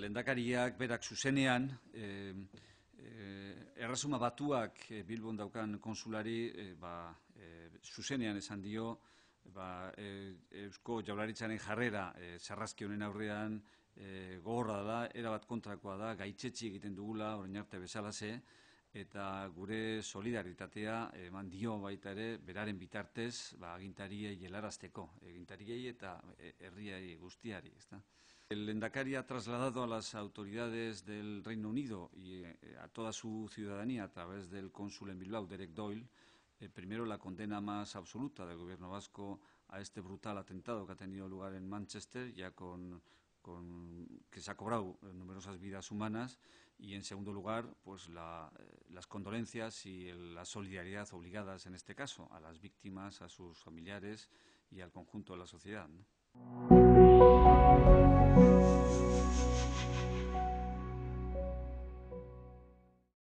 lendakariak berak zuzenean, e, eh, eh, errazuma batuak e, Bilbon daukan konsulari ba, zuzenean esan dio, ba, Eusko jaularitzaren jarrera e, honen aurrean gogorra da, erabat kontrakoa da, gaitsetxi egiten dugula, orain arte bezalaze, eta gure solidaritatea eman dio baita ere beraren bitartez ba, agintariei helarazteko, agintariei eta herriai guztiari. Ez El Endacari ha trasladado a las autoridades del Reino Unido y eh, a toda su ciudadanía a través del cónsul en Bilbao, Derek Doyle, eh, primero la condena más absoluta del gobierno vasco a este brutal atentado que ha tenido lugar en Manchester, ya con, que se ha cobrado eh, numerosas vidas humanas, y en segundo lugar, pues las condolencias y la solidaridad obligadas en este caso a las víctimas, a sus familiares y al conjunto de la sociedad.